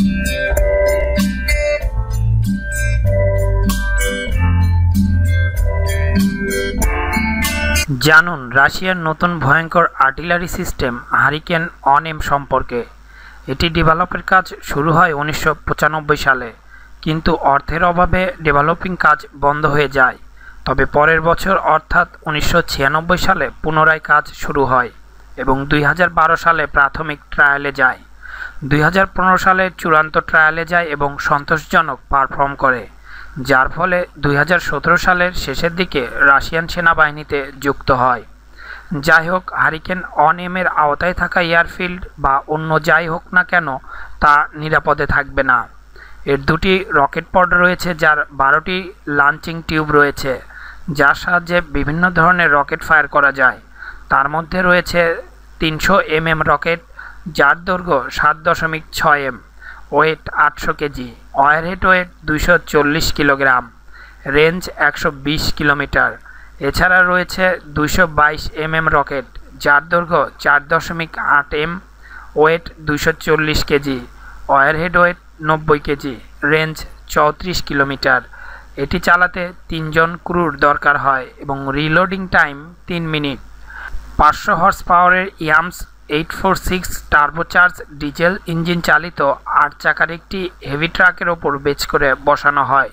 জানুন রাশিয়ার নতুন ভয়ঙ্কর আর্টিলারি সিস্টেম হারিকেন এম সম্পর্কে এটি ডেভেলপের কাজ শুরু হয় উনিশশো সালে কিন্তু অর্থের অভাবে ডেভেলপিং কাজ বন্ধ হয়ে যায় তবে পরের বছর অর্থাৎ উনিশশো সালে পুনরায় কাজ শুরু হয় এবং দুই সালে প্রাথমিক ট্রায়ালে যায় দুই সালে চূড়ান্ত ট্রায়ালে যায় এবং সন্তোষজনক পারফর্ম করে যার ফলে দুই সালের শেষের দিকে রাশিয়ান সেনাবাহিনীতে যুক্ত হয় যাই হোক হারিকেন অনএমের আওতায় থাকা এয়ারফিল্ড বা অন্য যাই হোক না কেন তা নিরাপদে থাকবে না এর দুটি রকেট পড রয়েছে যার বারোটি লাঞ্চিং টিউব রয়েছে যার সাহায্যে বিভিন্ন ধরনের রকেট ফায়ার করা যায় তার মধ্যে রয়েছে তিনশো এম রকেট যার দৈর্ঘ্য সাত দশমিক ছয় এম ওয়েট আটশো কেজি অয়ারহেড ওয়েট দুশো চল্লিশ কিলোগ্রাম রেঞ্জ একশো বিশ কিলোমিটার এছাড়া রয়েছে দুশো বাইশ এমএম রকেট যার দৈর্ঘ্য চার দশমিক আট এম ওয়েট দুশো চল্লিশ কেজি হেড ওয়েট নব্বই কেজি রেঞ্জ চৌত্রিশ কিলোমিটার এটি চালাতে তিনজন ক্রুর দরকার হয় এবং রিলোডিং টাইম তিন মিনিট পাঁচশো হর্স পাওয়ারের ইয়ামস eight four six turbocharge diesel engine চালিত আট চাকার একটি হেভি ট্রাকের ওপর বেচ করে বসানো হয়